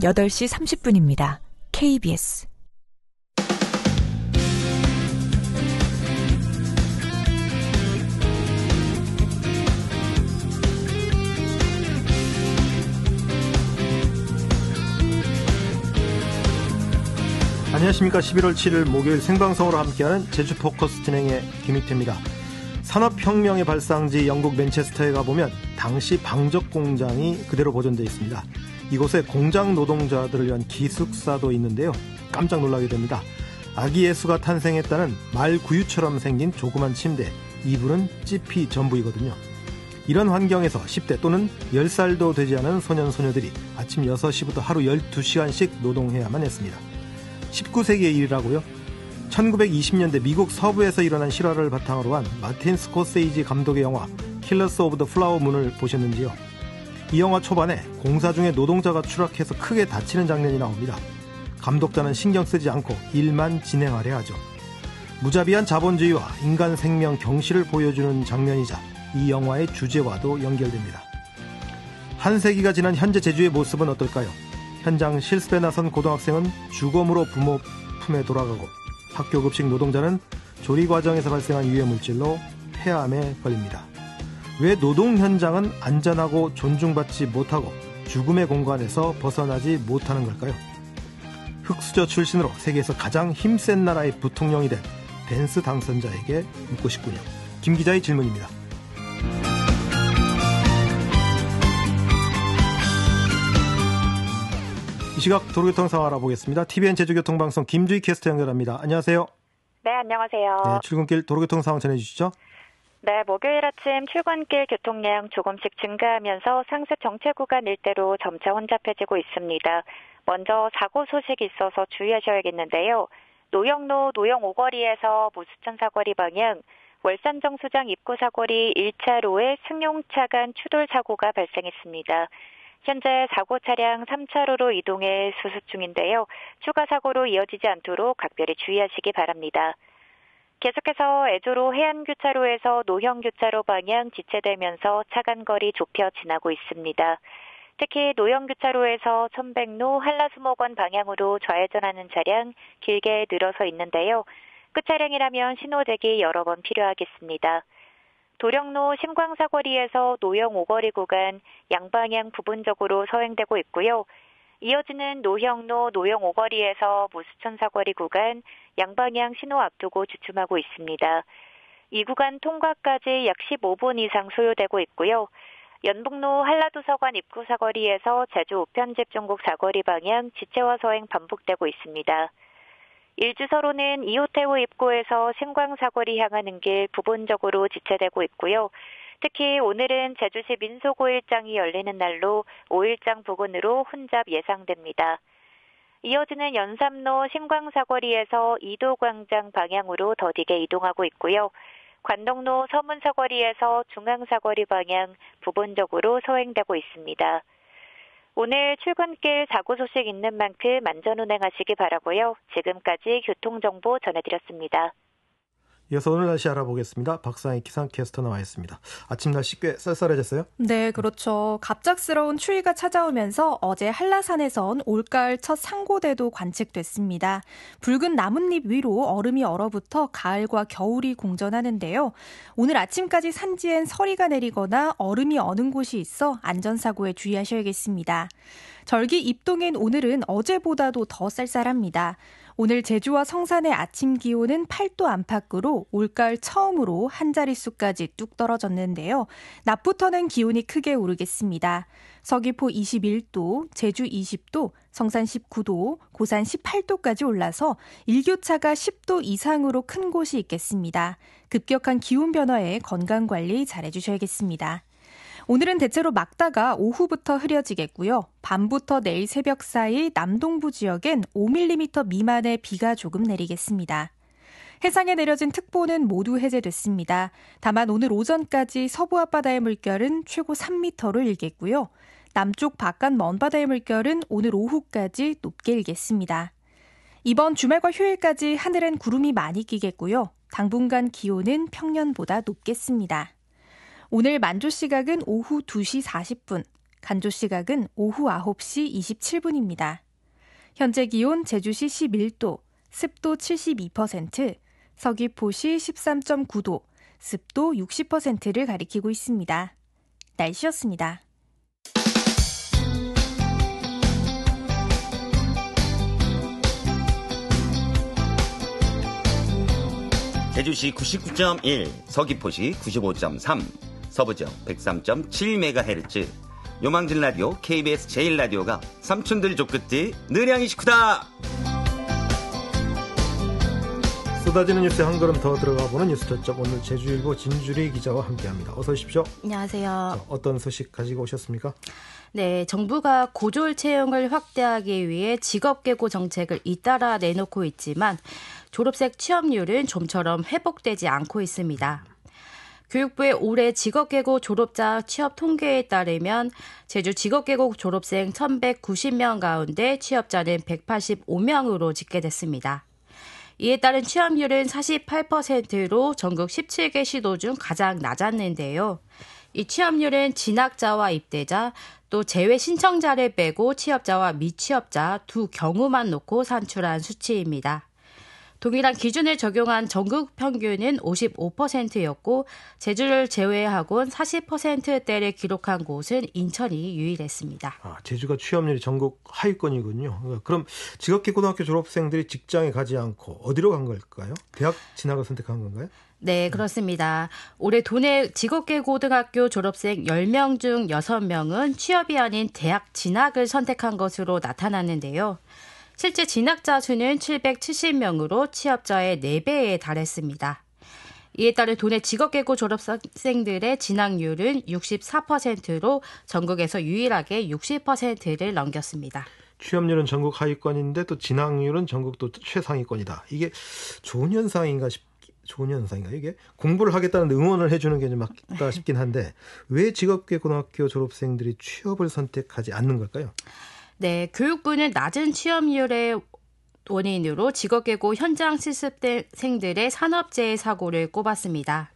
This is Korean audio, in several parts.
8시 30분입니다. KBS 안녕하십니까. 11월 7일 목요일 생방송으로 함께하는 제주 포커스 진행의 김익태입니다. 산업혁명의 발상지 영국 맨체스터에 가보면 당시 방적 공장이 그대로 보존되어 있습니다. 이곳에 공장 노동자들을 위한 기숙사도 있는데요. 깜짝 놀라게 됩니다. 아기 예수가 탄생했다는 말 구유처럼 생긴 조그만 침대, 이불은 찌피 전부이거든요. 이런 환경에서 10대 또는 10살도 되지 않은 소년 소녀들이 아침 6시부터 하루 12시간씩 노동해야만 했습니다. 19세기의 일이라고요? 1920년대 미국 서부에서 일어난 실화를 바탕으로 한 마틴 스코세이지 감독의 영화 킬러스 오브 더 플라워 문을 보셨는지요? 이 영화 초반에 공사 중에 노동자가 추락해서 크게 다치는 장면이 나옵니다. 감독자는 신경 쓰지 않고 일만 진행하려 하죠. 무자비한 자본주의와 인간 생명 경시를 보여주는 장면이자 이 영화의 주제와도 연결됩니다. 한 세기가 지난 현재 제주의 모습은 어떨까요? 현장 실습에 나선 고등학생은 주검으로 부모 품에 돌아가고 학교 급식 노동자는 조리 과정에서 발생한 유해물질로 폐암에 걸립니다. 왜 노동 현장은 안전하고 존중받지 못하고 죽음의 공간에서 벗어나지 못하는 걸까요? 흑수저 출신으로 세계에서 가장 힘센 나라의 부통령이 된 벤스 당선자에게 묻고 싶군요. 김 기자의 질문입니다. 이 시각 도로교통 상황 알아보겠습니다. TVN 제주교통방송 김주희 캐스터 연결합니다. 안녕하세요. 네, 안녕하세요. 네, 출근길 도로교통 상황 전해주시죠. 네, 목요일 아침 출근길 교통량 조금씩 증가하면서 상습 정체 구간 일대로 점차 혼잡해지고 있습니다. 먼저 사고 소식이 있어서 주의하셔야겠는데요. 노영로 노영 오거리에서 모수천 사거리 방향 월산 정수장 입구 사거리 1차로에 승용차 간 추돌 사고가 발생했습니다. 현재 사고 차량 3차로로 이동해 수습 중인데요. 추가 사고로 이어지지 않도록 각별히 주의하시기 바랍니다. 계속해서 애조로 해안교차로에서 노형교차로 방향 지체되면서 차간거리 좁혀 지나고 있습니다. 특히 노형교차로에서 천백로 한라수목원 방향으로 좌회전하는 차량 길게 늘어서 있는데요. 끝 차량이라면 신호대기 여러 번 필요하겠습니다. 도령로 심광사거리에서 노형 오거리 구간 양방향 부분적으로 서행되고 있고요. 이어지는 노형로 노형 오거리에서 무수천 사거리 구간 양방향 신호 앞두고 주춤하고 있습니다. 이 구간 통과까지 약 15분 이상 소요되고 있고요. 연북로 한라도서관 입구 사거리에서 제주 우편집 중국 사거리 방향 지체와 서행 반복되고 있습니다. 일주서로는 이호태우 입구에서 신광사거리 향하는 길 부분적으로 지체되고 있고요. 특히 오늘은 제주시 민속 5일장이 열리는 날로 5일장 부근으로 혼잡 예상됩니다. 이어지는 연삼로 신광사거리에서 이도광장 방향으로 더디게 이동하고 있고요. 관동로 서문사거리에서 중앙사거리 방향 부분적으로 서행되고 있습니다. 오늘 출근길 사고 소식 있는 만큼 안전 운행하시기 바라고요. 지금까지 교통정보 전해드렸습니다. 이어서 오늘 날씨 알아보겠습니다. 박상희 기상캐스터 나와 있습니다. 아침 날씨 꽤 쌀쌀해졌어요? 네, 그렇죠. 갑작스러운 추위가 찾아오면서 어제 한라산에선 올가을 첫 상고대도 관측됐습니다. 붉은 나뭇잎 위로 얼음이 얼어붙어 가을과 겨울이 공전하는데요 오늘 아침까지 산지엔 서리가 내리거나 얼음이 어는 곳이 있어 안전사고에 주의하셔야겠습니다. 절기 입동엔 오늘은 어제보다도 더 쌀쌀합니다. 오늘 제주와 성산의 아침 기온은 8도 안팎으로 올가을 처음으로 한 자릿수까지 뚝 떨어졌는데요. 낮부터는 기온이 크게 오르겠습니다. 서귀포 21도, 제주 20도, 성산 19도, 고산 18도까지 올라서 일교차가 10도 이상으로 큰 곳이 있겠습니다. 급격한 기온 변화에 건강 관리 잘해주셔야겠습니다. 오늘은 대체로 막다가 오후부터 흐려지겠고요. 밤부터 내일 새벽 사이 남동부 지역엔 5mm 미만의 비가 조금 내리겠습니다. 해상에 내려진 특보는 모두 해제됐습니다. 다만 오늘 오전까지 서부 앞바다의 물결은 최고 3m로 일겠고요. 남쪽 바깥 먼바다의 물결은 오늘 오후까지 높게 일겠습니다. 이번 주말과 휴일까지 하늘엔 구름이 많이 끼겠고요. 당분간 기온은 평년보다 높겠습니다. 오늘 만조 시각은 오후 2시 40분, 간조 시각은 오후 9시 27분입니다. 현재 기온 제주시 11도, 습도 72%, 서귀포시 13.9도, 습도 60%를 가리키고 있습니다. 날씨였습니다. 제주시 99.1, 서귀포시 95.3, 서부지역 103.7MHz 요망진 라디오 KBS 제일 라디오가 삼촌들 족끝이 느량이 식구다 쏟아지는 뉴스 에한 걸음 더 들어가 보는 뉴스 초점 오늘 제주일보 진주리 기자와 함께합니다. 어서 오십시오. 안녕하세요. 어떤 소식 가지고 오셨습니까? 네, 정부가 고졸 채용을 확대하기 위해 직업계고 정책을 잇따라 내놓고 있지만 졸업생 취업률은 좀처럼 회복되지 않고 있습니다. 교육부의 올해 직업계고 졸업자 취업 통계에 따르면 제주 직업계고 졸업생 1,190명 가운데 취업자는 185명으로 집계됐습니다. 이에 따른 취업률은 48%로 전국 17개 시도 중 가장 낮았는데요. 이 취업률은 진학자와 입대자, 또 재외 신청자를 빼고 취업자와 미취업자 두 경우만 놓고 산출한 수치입니다. 동일한 기준을 적용한 전국 평균은 55%였고 제주를 제외하곤 40%대를 기록한 곳은 인천이 유일했습니다. 아, 제주가 취업률이 전국 하위권이군요. 그럼 직업계 고등학교 졸업생들이 직장에 가지 않고 어디로 간 걸까요? 대학 진학을 선택한 건가요? 네, 그렇습니다. 올해 도내 직업계 고등학교 졸업생 10명 중 6명은 취업이 아닌 대학 진학을 선택한 것으로 나타났는데요. 실제 진학자 수는 770명으로 취업자의 4배에 달했습니다. 이에 따른 도내 직업계고 졸업생들의 진학률은 64%로 전국에서 유일하게 60%를 넘겼습니다. 취업률은 전국 하위권인데 또 진학률은 전국도 최상위권이다. 이게 좋은 현상인가 싶 좋은 현상인가 이게 공부를 하겠다는 응원을 해주는 게 맞다 싶긴 한데 왜 직업계 고등학교 졸업생들이 취업을 선택하지 않는 걸까요? 네, 교육부는 낮은 취업률의 원인으로 직업계고 현장 실습생들의 산업재해 사고를 꼽았습니다.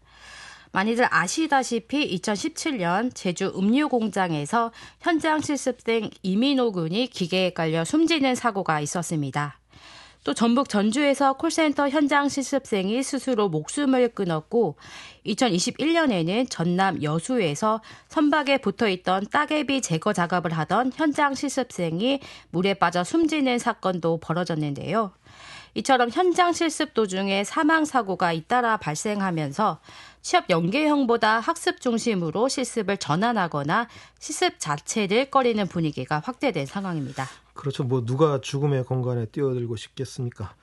많이들 아시다시피 2017년 제주 음료 공장에서 현장 실습생 이민호 군이 기계에 깔려 숨지는 사고가 있었습니다. 또 전북 전주에서 콜센터 현장 실습생이 스스로 목숨을 끊었고 2021년에는 전남 여수에서 선박에 붙어 있던 따개비 제거 작업을 하던 현장 실습생이 물에 빠져 숨지는 사건도 벌어졌는데요. 이처럼 현장 실습 도중에 사망 사고가 잇따라 발생하면서 취업 연계형보다 학습 중심으로 실습을 전환하거나 실습 자체를 꺼리는 분위기가 확대된 상황입니다. 그렇죠. 뭐 누가 죽음의 공간에 뛰어들고 싶겠습니까?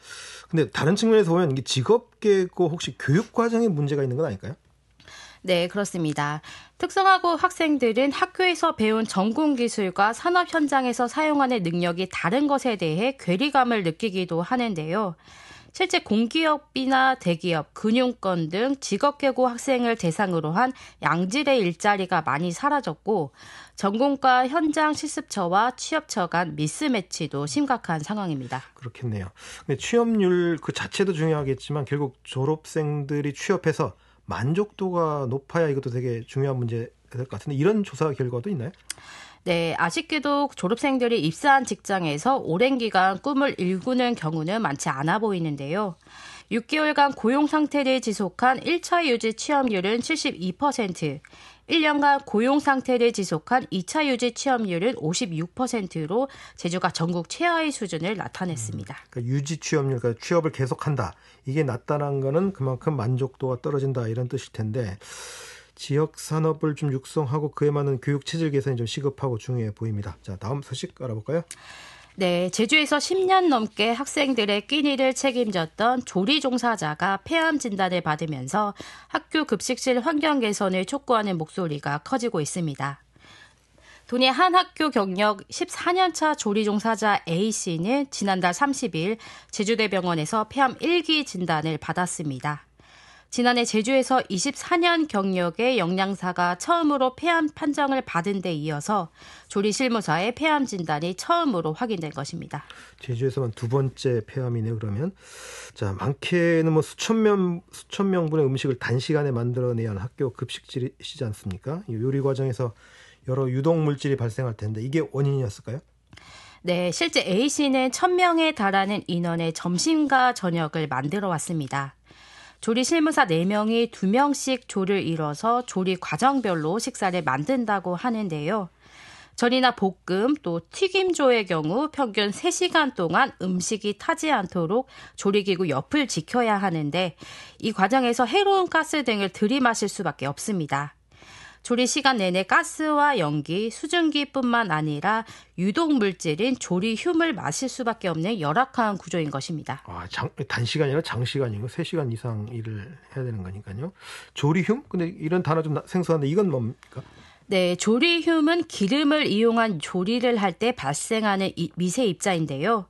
근데 다른 측면에서 보면 이게 직업계고 혹시 교육 과정에 문제가 있는 건 아닐까요? 네, 그렇습니다. 특성화고 학생들은 학교에서 배운 전공 기술과 산업 현장에서 사용하는 능력이 다른 것에 대해 괴리감을 느끼기도 하는데요. 실제 공기업이나 대기업, 금융권 등 직업계고 학생을 대상으로 한 양질의 일자리가 많이 사라졌고 전공과 현장 실습처와 취업처 간 미스매치도 심각한 상황입니다. 그렇겠네요. 근데 취업률 그 자체도 중요하겠지만 결국 졸업생들이 취업해서 만족도가 높아야 이것도 되게 중요한 문제 될것 같은데 이런 조사 결과도 있나요? 네, 아쉽게도 졸업생들이 입사한 직장에서 오랜 기간 꿈을 일구는 경우는 많지 않아 보이는데요. 6개월간 고용 상태를 지속한 1차 유지 취업률은 72%, 1년간 고용 상태를 지속한 2차 유지 취업률은 56%로 제주가 전국 최하위 수준을 나타냈습니다. 음, 그러니까 유지 취업률, 그러니까 취업을 계속한다. 이게 낮다는 거는 그만큼 만족도가 떨어진다 이런 뜻일 텐데 지역 산업을 좀 육성하고 그에 맞는 교육 체질 개선이 좀 시급하고 중요해 보입니다. 자, 다음 소식 알아볼까요? 네, 제주에서 10년 넘게 학생들의 끼니를 책임졌던 조리 종사자가 폐암 진단을 받으면서 학교 급식실 환경 개선을 촉구하는 목소리가 커지고 있습니다. 돈의 한 학교 경력 14년차 조리 종사자 A씨는 지난달 30일 제주대병원에서 폐암 1기 진단을 받았습니다. 지난해 제주에서 24년 경력의 영양사가 처음으로 폐암 판정을 받은 데 이어서 조리실무사의 폐암 진단이 처음으로 확인된 것입니다. 제주에서만 두 번째 폐암이네요. 그러면 자 많게는 뭐 수천 명 수천 명분의 음식을 단시간에 만들어내야 하는 학교 급식실이시지 않습니까? 요리 과정에서 여러 유독 물질이 발생할 텐데 이게 원인이었을까요? 네, 실제 A 씨는 천명에 달하는 인원의 점심과 저녁을 만들어 왔습니다. 조리 실무사 4명이 2명씩 조를 이뤄서 조리 과정별로 식사를 만든다고 하는데요. 절이나 볶음 또 튀김조의 경우 평균 3시간 동안 음식이 타지 않도록 조리기구 옆을 지켜야 하는데 이 과정에서 해로운 가스 등을 들이마실 수밖에 없습니다. 조리 시간 내내 가스와 연기, 수증기뿐만 아니라 유독 물질인 조리 흉을 마실 수밖에 없는 열악한 구조인 것입니다. 아, 장, 단시간이 아니라 장시간이고 3시간 이상 일을 해야 되는 거니까요. 조리 흉? 근데 이런 단어 좀 생소한데 이건 뭡니까? 네, 조리흉은 기름을 이용한 조리를 할 때 발생하는 미세 입자인데요.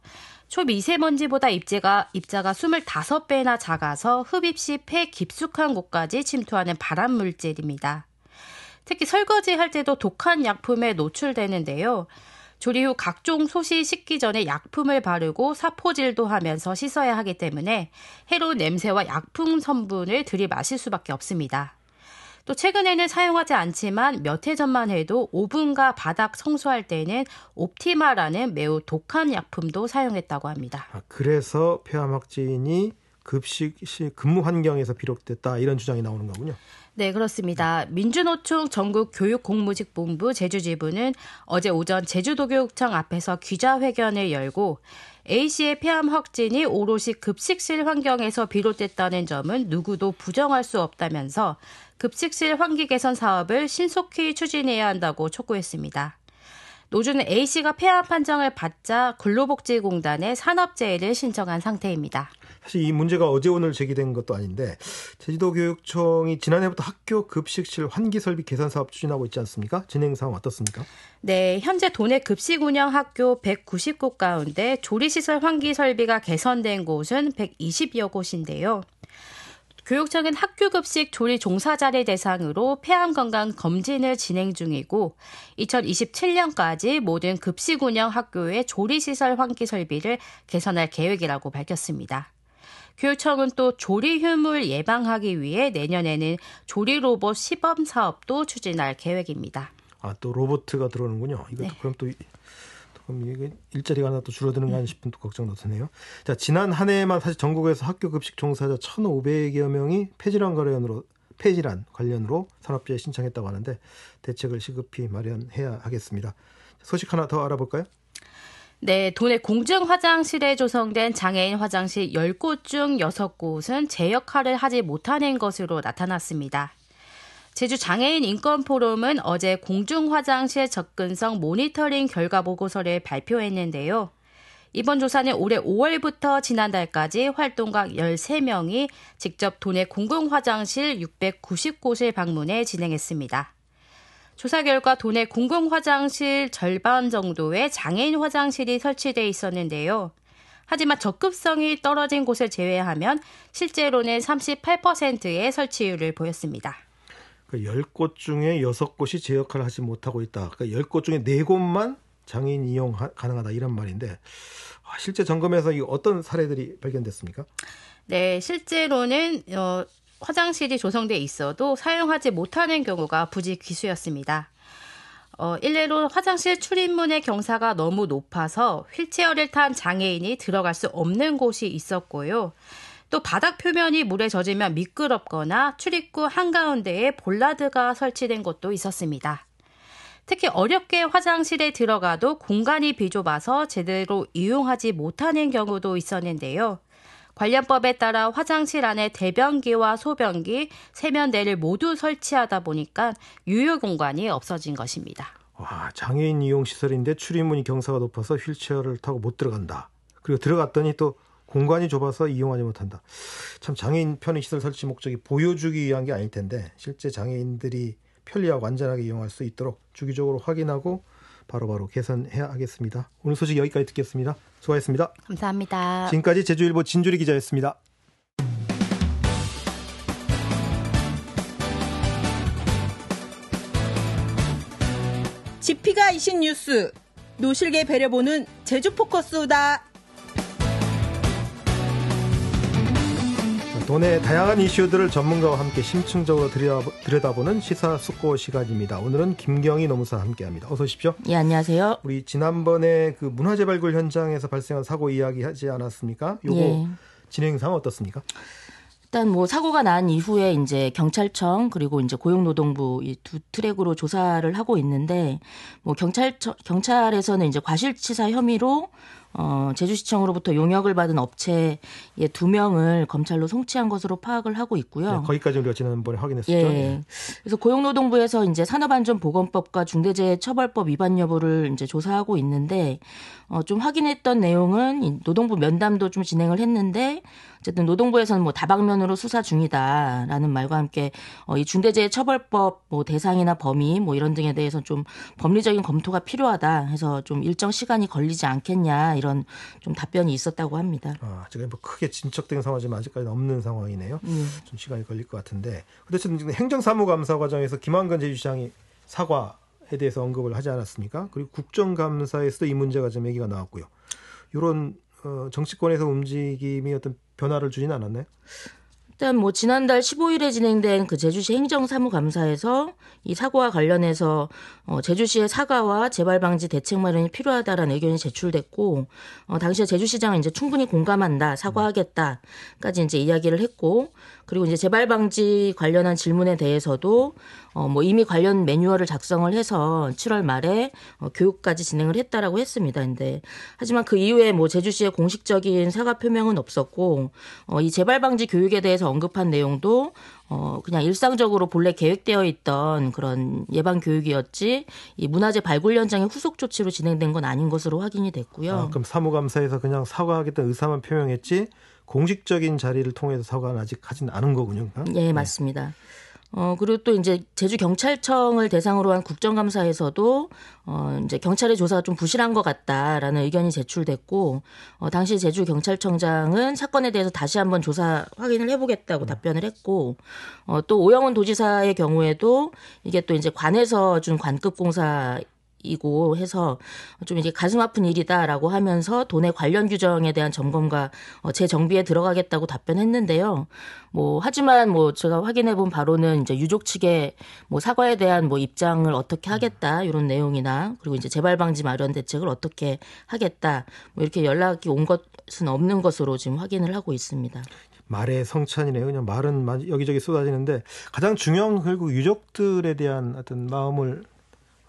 초미세먼지보다 입자가, 입자가 25배나 작아서 흡입 시 폐 깊숙한 곳까지 침투하는 발암물질입니다. 특히 설거지할 때도 독한 약품에 노출되는데요. 조리 후 각종 소시 씻기 전에 약품을 바르고 사포질도 하면서 씻어야 하기 때문에 해로운 냄새와 약품 성분을 들이마실 수밖에 없습니다. 또 최근에는 사용하지 않지만 몇 해 전만 해도 오븐과 바닥 청소할 때는 옵티마라는 매우 독한 약품도 사용했다고 합니다. 아, 그래서 폐암 확진이 급식 시 근무 환경에서 비롯됐다 이런 주장이 나오는 거군요. 네, 그렇습니다. 민주노총 전국 교육공무직본부 제주지부는 어제 오전 제주도교육청 앞에서 기자회견을 열고 A씨의 폐암 확진이 오롯이 급식실 환경에서 비롯됐다는 점은 누구도 부정할 수 없다면서 급식실 환기 개선 사업을 신속히 추진해야 한다고 촉구했습니다. 노조는 A 씨가 폐암 판정을 받자 근로복지공단에 산업재해를 신청한 상태입니다. 사실 이 문제가 어제 오늘 제기된 것도 아닌데 제주도교육청이 지난해부터 학교 급식실 환기 설비 개선 사업 추진하고 있지 않습니까? 진행 상황 어떻습니까? 네, 현재 도내 급식 운영 학교 190곳 가운데 조리시설 환기 설비가 개선된 곳은 120여 곳인데요. 교육청은 학교 급식 조리 종사자를 대상으로 폐암 건강 검진을 진행 중이고 2027년까지 모든 급식 운영 학교의 조리 시설 환기 설비를 개선할 계획이라고 밝혔습니다. 교육청은 또 조리 휴물 예방하기 위해 내년에는 조리 로봇 시범 사업도 추진할 계획입니다. 아, 또 로봇가 들어오는군요. 이것도 네. 그럼 또 조금 이게 일자리가 하나 또 줄어드는 거 아니 싶은 또 걱정도 드네요. 자, 지난 한 해에만 사실 전국에서 학교 급식 종사자 1,500여 명이 폐질환 관련으로 폐질환 관련으로 산업재해 신청했다고 하는데 대책을 시급히 마련해야 하겠습니다. 소식 하나 더 알아볼까요? 네, 도내 공중 화장실에 조성된 장애인 화장실 10곳 중 6곳은 제 역할을 하지 못하는 것으로 나타났습니다. 제주 장애인 인권 포럼은 어제 공중 화장실 접근성 모니터링 결과 보고서를 발표했는데요. 이번 조사는 올해 5월부터 지난달까지 활동각 13명이 직접 도내 공공 화장실 690곳을 방문해 진행했습니다. 조사 결과 도내 공공 화장실 절반 정도의 장애인 화장실이 설치돼 있었는데요. 하지만 적급성이 떨어진 곳을 제외하면 실제로는 38%의 설치율을 보였습니다. 10곳 그러니까 중에 6곳이 제 역할을 하지 못하고 있다. 그러니까 10곳 중에 4곳만 장애인 이용 가능하다 이런 말인데 아, 실제 점검에서 어떤 사례들이 발견됐습니까? 네, 실제로는 어, 화장실이 조성돼 있어도 사용하지 못하는 경우가 부지 귀수였습니다. 어, 일례로 화장실 출입문의 경사가 너무 높아서 휠체어를 탄 장애인이 들어갈 수 없는 곳이 있었고요. 또 바닥 표면이 물에 젖으면 미끄럽거나 출입구 한가운데에 볼라드가 설치된 곳도 있었습니다. 특히 어렵게 화장실에 들어가도 공간이 비좁아서 제대로 이용하지 못하는 경우도 있었는데요. 관련법에 따라 화장실 안에 대변기와 소변기, 세면대를 모두 설치하다 보니까 유효 공간이 없어진 것입니다. 와, 장애인 이용 시설인데 출입문이 경사가 높아서 휠체어를 타고 못 들어간다. 그리고 들어갔더니 또 공간이 좁아서 이용하지 못한다. 참 장애인 편의 시설 설치 목적이 보여주기 위한 게 아닐 텐데 실제 장애인들이 편리하고 안전하게 이용할 수 있도록 주기적으로 확인하고 바로바로 바로 개선해야 하겠습니다. 오늘 소식 여기까지 듣겠습니다. 수고하셨습니다. 감사합니다. 지금까지 제주일보 진주리 기자였습니다. 지피가 이신 뉴스 노실계 배려보는 제주 포커스다. 돈의 다양한 이슈들을 전문가와 함께 심층적으로 들여다보는 시사 숙고 시간입니다. 오늘은 김경희 노무사 함께합니다. 어서 오십시오. 예, 안녕하세요. 우리 지난번에 그 문화재 발굴 현장에서 발생한 사고 이야기하지 않았습니까? 요거 예. 진행 상 어떻습니까? 일단 뭐 사고가 난 이후에 이제 경찰청 그리고 이제 고용노동부 이 두 트랙으로 조사를 하고 있는데 뭐 경찰 경찰에서는 이제 과실치사 혐의로 어, 제주시청으로부터 용역을 받은 업체의 두 명을 검찰로 송치한 것으로 파악을 하고 있고요. 네, 거기까지 우리가 지난번에 확인했었죠. 예. 네. 그래서 고용노동부에서 이제 산업안전보건법과 중대재해처벌법 위반 여부를 이제 조사하고 있는데 어, 좀 확인했던 내용은 노동부 면담도 좀 진행을 했는데 어쨌든 노동부에서는 뭐 다방면으로 수사 중이다라는 말과 함께 어, 이 중대재해처벌법 뭐 대상이나 범위 뭐 이런 등에 대해서 좀 법리적인 검토가 필요하다 해서 좀 일정 시간이 걸리지 않겠냐. 이런 좀 답변이 있었다고 합니다. 아, 지금 뭐 크게 진척된 상황이지만 아직까지는 없는 상황이네요. 네. 좀 시간이 걸릴 것 같은데. 근데 지 행정사무감사 과정에서 김한근 제주시장이 사과에 대해서 언급을 하지 않았습니까? 그리고 국정감사에서도 이 문제가 좀 얘기가 나왔고요. 이런 어, 정치권에서 움직임이 어떤 변화를 주진 않았나요? 일단 뭐 지난달 15일에 진행된 그 제주시 행정사무감사에서 이 사고와 관련해서 어 제주시의 사과와 재발 방지 대책 마련이 필요하다라는 의견이 제출됐고 어 당시에 제주시장은 이제 충분히 공감한다 사과하겠다까지 이제 이야기를 했고 그리고 이제 재발 방지 관련한 질문에 대해서도 어, 뭐 이미 관련 매뉴얼을 작성을 해서 7월 말에 어, 교육까지 진행을 했다라고 했습니다. 근데 하지만 그 이후에 뭐 제주시의 공식적인 사과 표명은 없었고 어, 이 재발 방지 교육에 대해서 언급한 내용도 어, 그냥 일상적으로 본래 계획되어 있던 그런 예방 교육이었지 이 문화재 발굴 현장의 후속 조치로 진행된 건 아닌 것으로 확인이 됐고요. 아, 그럼 사무감사에서 그냥 사과하겠다 의사만 표명했지 공식적인 자리를 통해서 사과는 아직 하진 않은 거군요. 그러니까? 예, 네. 맞습니다. 어, 그리고 또 이제 제주경찰청을 대상으로 한 국정감사에서도 어, 이제 경찰의 조사가 좀 부실한 것 같다라는 의견이 제출됐고, 어, 당시 제주경찰청장은 사건에 대해서 다시 한번 조사 확인을 해보겠다고 답변을 했고, 어, 또 오영훈 도지사의 경우에도 이게 또 이제 관에서 준 관급 공사 이고 해서 좀 이제 가슴 아픈 일이다라고 하면서 돈의 관련 규정에 대한 점검과 어, 재정비에 들어가겠다고 답변했는데요. 뭐 하지만 뭐 제가 확인해 본 바로는 이제 유족 측의 뭐 사과에 대한 뭐 입장을 어떻게 하겠다 이런 내용이나 그리고 이제 재발 방지 마련 대책을 어떻게 하겠다 뭐 이렇게 연락이 온 것은 없는 것으로 지금 확인을 하고 있습니다. 말의 성찬이네요. 그냥 말은 여기저기 쏟아지는데 가장 중요한 결국 유족들에 대한 어떤 마음을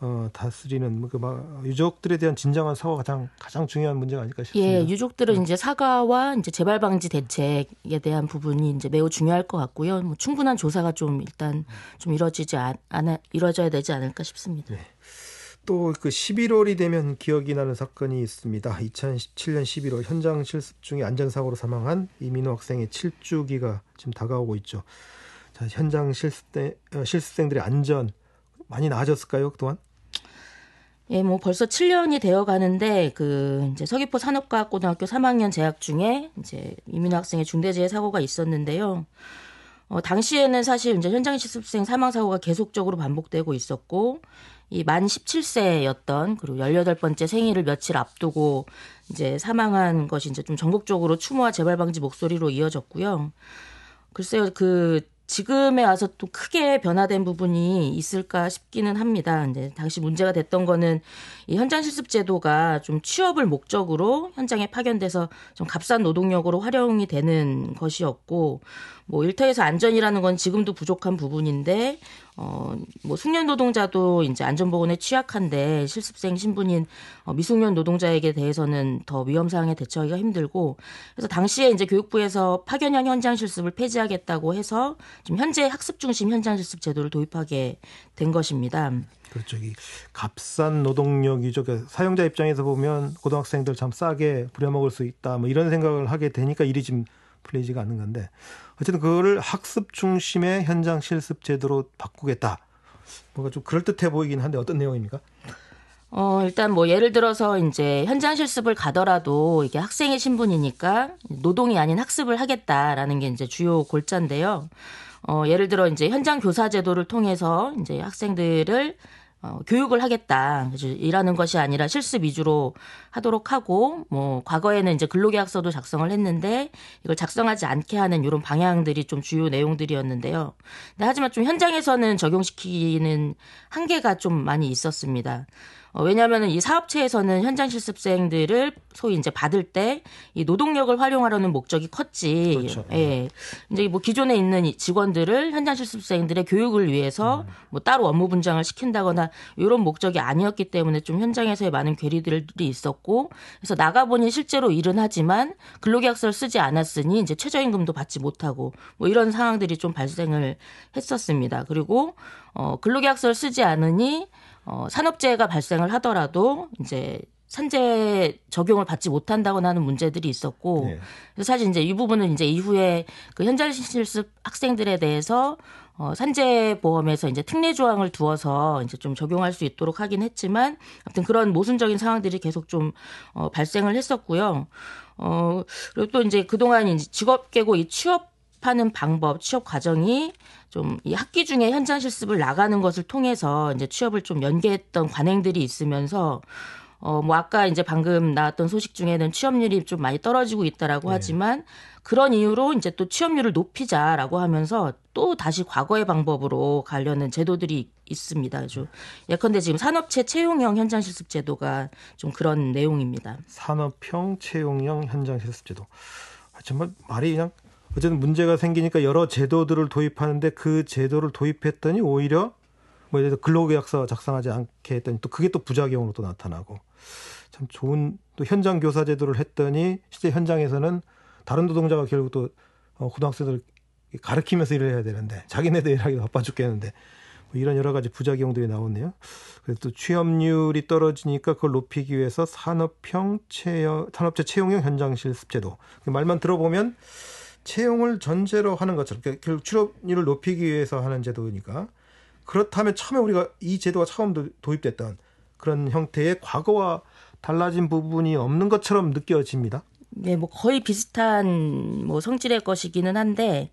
어, 다스리는 뭐 그 막 유족들에 대한 진정한 사과가 가장 가장 중요한 문제가 아닐까 싶습니다. 예, 유족들은 네. 이제 사과와 이제 재발 방지 대책에 대한 부분이 이제 매우 중요할 것 같고요. 뭐 충분한 조사가 좀 일단 좀 이루어지지 않, 이루어져야 되지 않을까 싶습니다. 네. 또그 11월이 되면 기억이 나는 사건이 있습니다. 2017년 11월 현장 실습 중에 안전사고로 사망한 이민호 학생의 7주기가 지금 다가오고 있죠. 자, 현장 실습 때 어, 실습생들의 안전 많이 나아졌을까요, 그동안? 예, 뭐 벌써 7년이 되어 가는데 그 이제 서귀포 산업과학 고등학교 3학년 재학 중에 이제 이민 학생의 중대재해 사고가 있었는데요. 어, 당시에는 사실 이제 현장 실습생 사망 사고가 계속적으로 반복되고 있었고 이 만 17세였던 그리고 18번째 생일을 며칠 앞두고 이제 사망한 것이 이제 좀 전국적으로 추모와 재발 방지 목소리로 이어졌고요. 글쎄요, 그 지금에 와서 또 크게 변화된 부분이 있을까 싶기는 합니다. 이제 당시 문제가 됐던 거는 이 현장 실습 제도가 좀 취업을 목적으로 현장에 파견돼서 좀 값싼 노동력으로 활용이 되는 것이었고 뭐 일터에서 안전이라는 건 지금도 부족한 부분인데 어, 뭐 숙련 노동자도 이제 안전보건에 취약한데 실습생 신분인 어, 미숙련 노동자에게 대해서는 더 위험 사항에 대처하기가 힘들고 그래서 당시에 이제 교육부에서 파견형 현장 실습을 폐지하겠다고 해서 지금 현재 학습 중심 현장 실습 제도를 도입하게 된 것입니다. 그렇죠. 이 값싼 노동력이죠. 그러니까 사용자 입장에서 보면 고등학생들 참 싸게 부려먹을 수 있다. 뭐 이런 생각을 하게 되니까 일이 지금 풀리지가 않는 건데 어쨌든 그거를 학습 중심의 현장 실습 제도로 바꾸겠다. 뭔가 좀 그럴듯해 보이긴 한데 어떤 내용입니까? 어, 일단 뭐 예를 들어서 이제 현장 실습을 가더라도 이게 학생의 신분이니까 노동이 아닌 학습을 하겠다라는 게 이제 주요 골자인데요. 어, 예를 들어 이제 현장 교사 제도를 통해서 이제 학생들을 어, 교육을 하겠다. 그래서 일하는 것이 아니라 실습 위주로 하도록 하고, 뭐, 과거에는 이제 근로계약서도 작성을 했는데, 이걸 작성하지 않게 하는 이런 방향들이 좀 주요 내용들이었는데요. 근데 하지만 좀 현장에서는 적용시키는 한계가 좀 많이 있었습니다. 어, 왜냐하면 이 사업체에서는 현장 실습생들을 소위 이제 받을 때 이 노동력을 활용하려는 목적이 컸지. 그렇죠. 예. 이제 뭐 기존에 있는 직원들을 현장 실습생들의 교육을 위해서 음. 뭐 따로 업무 분장을 시킨다거나 이런 목적이 아니었기 때문에 좀 현장에서의 많은 괴리들이 있었고 그래서 나가보니 실제로 일은 하지만 근로계약서를 쓰지 않았으니 이제 최저임금도 받지 못하고 뭐 이런 상황들이 좀 발생을 했었습니다. 그리고 어 근로계약서를 쓰지 않으니 어, 산업재해가 발생을 하더라도 이제 산재 적용을 받지 못한다거나 하는 문제들이 있었고 네. 그래서 사실 이제 이 부분은 이제 이후에 그 현장 실습 학생들에 대해서 어, 산재보험에서 이제 특례 조항을 두어서 이제 좀 적용할 수 있도록 하긴 했지만 아무튼 그런 모순적인 상황들이 계속 좀 어, 발생을 했었고요. 어, 그리고 또 이제 그동안 이제 직업 계고 이 취업 하는 방법, 취업 과정이 좀이 학기 중에 현장 실습을 나가는 것을 통해서 이제 취업을 좀 연계했던 관행들이 있으면서 어, 뭐 아까 이제 방금 나왔던 소식 중에는 취업률이 좀 많이 떨어지고 있다라고 네. 하지만 그런 이유로 이제 또 취업률을 높이자라고 하면서 또 다시 과거의 방법으로 가려는 제도들이 있습니다. 아주 예컨대 지금 산업체 채용형 현장 실습 제도가 좀 그런 내용입니다. 산업형 채용형 현장 실습 제도. 정말 말이 그냥 어쨌든 문제가 생기니까 여러 제도들을 도입하는데 그 제도를 도입했더니 오히려 뭐 예를 들어 근로계약서 작성하지 않게 했더니 또 그게 또 부작용으로 또 나타나고 참 좋은 또 현장 교사 제도를 했더니 실제 현장에서는 다른 노동자가 결국 또 어, 고등학생들 을 가르키면서 일을 해야 되는데 자기네들 일하기 바빠 죽겠는데 뭐 이런 여러 가지 부작용들이 나오네요. 그래서 또 취업률이 떨어지니까 그걸 높이기 위해서 산업형 채용, 산업체 채용형 현장 실습 제도 그 말만 들어보면 채용을 전제로 하는 것처럼 그러니까 결국 취업률을 높이기 위해서 하는 제도니까 그렇다면 처음에 우리가 이 제도가 처음 도입됐던 그런 형태의 과거와 달라진 부분이 없는 것처럼 느껴집니다. 네, 뭐 거의 비슷한 뭐 성질의 것이기는 한데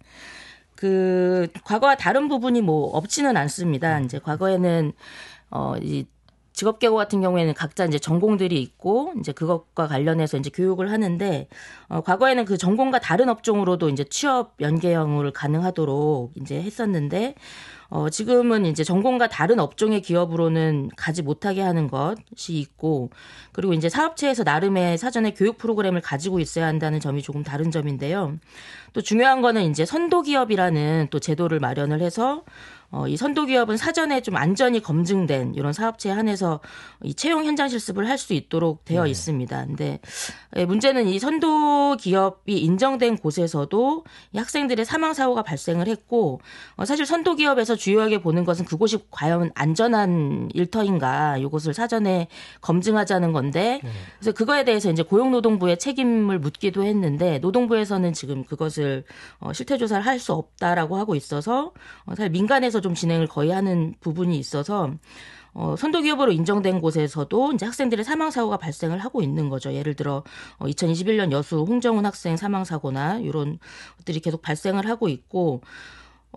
그 과거와 다른 부분이 뭐 없지는 않습니다. 음. 이제 과거에는 어이 직업계고 같은 경우에는 각자 이제 전공들이 있고 이제 그것과 관련해서 이제 교육을 하는데 어, 과거에는 그 전공과 다른 업종으로도 이제 취업 연계형을 가능하도록 이제 했었는데 어, 지금은 이제 전공과 다른 업종의 기업으로는 가지 못하게 하는 것이 있고, 그리고 이제 사업체에서 나름의 사전에 교육 프로그램을 가지고 있어야 한다는 점이 조금 다른 점인데요. 또 중요한 거는 이제 선도 기업이라는 또 제도를 마련을 해서 어, 이 선도 기업은 사전에 좀 안전이 검증된 이런 사업체에 한해서 이 채용 현장 실습을 할 수 있도록 되어 네. 있습니다. 근데 예, 문제는 이 선도 기업이 인정된 곳에서도 이 학생들의 사망 사고가 발생을 했고 어, 사실 선도 기업에서 주요하게 보는 것은 그곳이 과연 안전한 일터인가 이것을 사전에 검증하자는 건데 네. 그래서 그거에 대해서 이제 고용노동부에 책임을 묻기도 했는데 노동부에서는 지금 그것을 어, 실태 조사를 할 수 없다라고 하고 있어서 어, 사실 민간에서 좀 진행을 거의 하는 부분이 있어서 어, 선도기업으로 인정된 곳에서도 이제 학생들의 사망사고가 발생을 하고 있는 거죠. 예를 들어, 어, 2021년 여수 홍정훈 학생 사망사고나 이런 것들이 계속 발생을 하고 있고,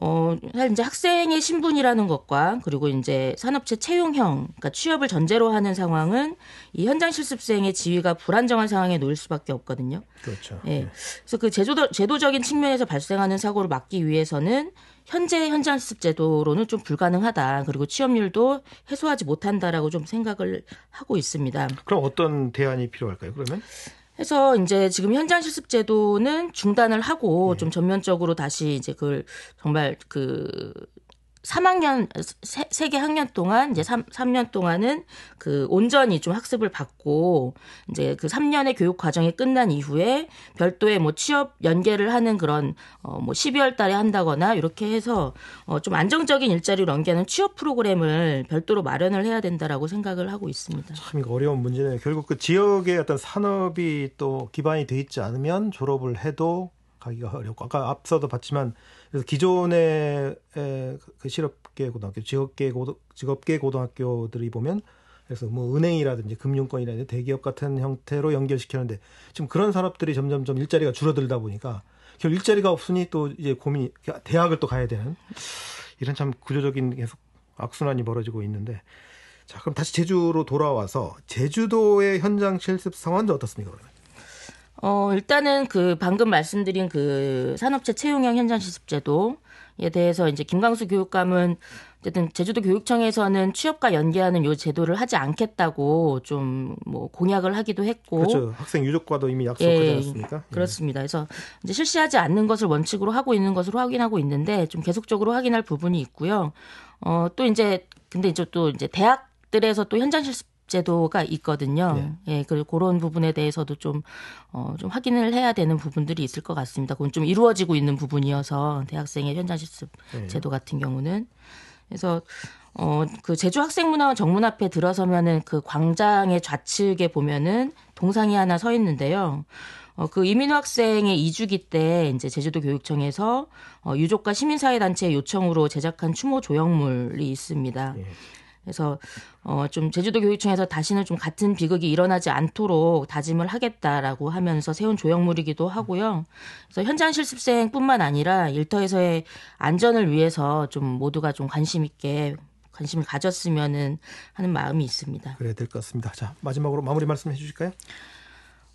어, 사실 이제 학생의 신분이라는 것과 그리고 이제 산업체 채용형, 그러니까 취업을 전제로 하는 상황은 이 현장 실습생의 지위가 불안정한 상황에 놓일 수밖에 없거든요. 그렇죠. 예. 네. 그래서 그 제도, 제도적인 측면에서 발생하는 사고를 막기 위해서는 현재 현장 실습 제도로는 좀 불가능하다. 그리고 취업률도 해소하지 못한다라고 좀 생각을 하고 있습니다. 그럼 어떤 대안이 필요할까요? 그러면? 해서 이제 지금 현장 실습 제도는 중단을 하고 네. 좀 전면적으로 다시 이제 그걸 정말 그 3학년 세개 학년 동안 이제 3, 3년 동안은 그 온전히 좀 학습을 받고 이제 그 3년의 교육 과정이 끝난 이후에 별도의 뭐 취업 연계를 하는 그런 어뭐 12월 달에 한다거나 이렇게 해서 어좀 안정적인 일자리를 연계하는 취업 프로그램을 별도로 마련을 해야 된다라고 생각을 하고 있습니다. 참 이거 어려운 문제네요. 결국 그 지역의 어떤 산업이 또 기반이 돼 있지 않으면 졸업을 해도 가기가 어렵고 아까 앞서도 봤지만 그래서 기존의 에, 그, 그 실업계 고등학교, 직업계 고등 직업계 고등학교들이 보면 그래서 뭐 은행이라든지 금융권이라든지 대기업 같은 형태로 연결시키는데 지금 그런 산업들이 점점점 일자리가 줄어들다 보니까 결국 일자리가 없으니 또 이제 고민이 대학을 또 가야 되는 이런 참 구조적인 계속 악순환이 벌어지고 있는데 자 그럼 다시 제주로 돌아와서 제주도의 현장 실습 상황도 어떻습니까 그러면? 어, 일단은 그 방금 말씀드린 그 산업체 채용형 현장 실습제도에 대해서 이제 김광수 교육감은 어쨌든 제주도 교육청에서는 취업과 연계하는 요 제도를 하지 않겠다고 좀 뭐 공약을 하기도 했고 그렇죠. 학생 유족과도 이미 약속하지 예, 않았습니까? 예. 그렇습니다. 그래서 이제 실시하지 않는 것을 원칙으로 하고 있는 것으로 확인하고 있는데 좀 계속적으로 확인할 부분이 있고요. 어, 또 이제 근데 이제 또 이제 대학들에서 또 현장 실습 제도가 있거든요. 예, 예 그리고 그런 부분에 대해서도 좀, 어, 좀 확인을 해야 되는 부분들이 있을 것 같습니다. 그건 좀 이루어지고 있는 부분이어서 대학생의 현장 실습 예. 네. 제도 같은 경우는. 그래서, 어, 그 제주 학생문화원 정문 앞에 들어서면은 그 광장의 좌측에 보면은 동상이 하나 서 있는데요. 어, 그 이민호 학생의 이주기때 이제 제주도 교육청에서 어, 유족과 시민사회단체 의 요청으로 제작한 추모 조형물이 있습니다. 예. 그래서 어좀 제주도 교육청에서 다시는 좀 같은 비극이 일어나지 않도록 다짐을 하겠다라고 하면서 세운 조형물이기도 하고요. 그래서 현장 실습생뿐만 아니라 일터에서의 안전을 위해서 좀 모두가 좀 관심 있게 관심을 가졌으면 하는 마음이 있습니다. 그래야 될 것 같습니다. 자 마지막으로 마무리 말씀해 주실까요?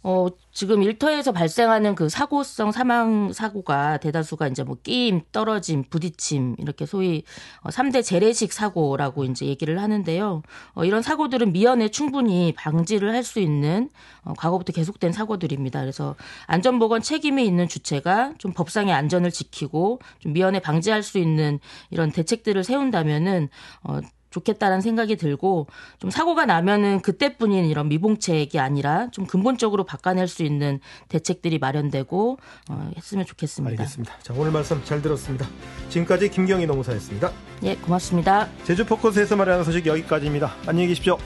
어, 지금 일터에서 발생하는 그 사고성 사망 사고가 대다수가 이제 뭐 끼임, 떨어짐, 부딪힘 이렇게 소위 3대 어, 재래식 사고라고 이제 얘기를 하는데요. 어, 이런 사고들은 미연에 충분히 방지를 할 수 있는 어, 과거부터 계속된 사고들입니다. 그래서 안전보건 책임이 있는 주체가 좀 법상의 안전을 지키고 좀 미연에 방지할 수 있는 이런 대책들을 세운다면은 어, 좋겠다라는 생각이 들고 좀 사고가 나면은 그때뿐인 이런 미봉책이 아니라 좀 근본적으로 바꿔낼 수 있는 대책들이 마련되고 어, 했으면 좋겠습니다. 알겠습니다. 자 오늘 말씀 잘 들었습니다. 지금까지 김경희 노무사였습니다. 예 고맙습니다. 제주 포커스에서 마련한 소식 여기까지입니다. 안녕히 계십시오.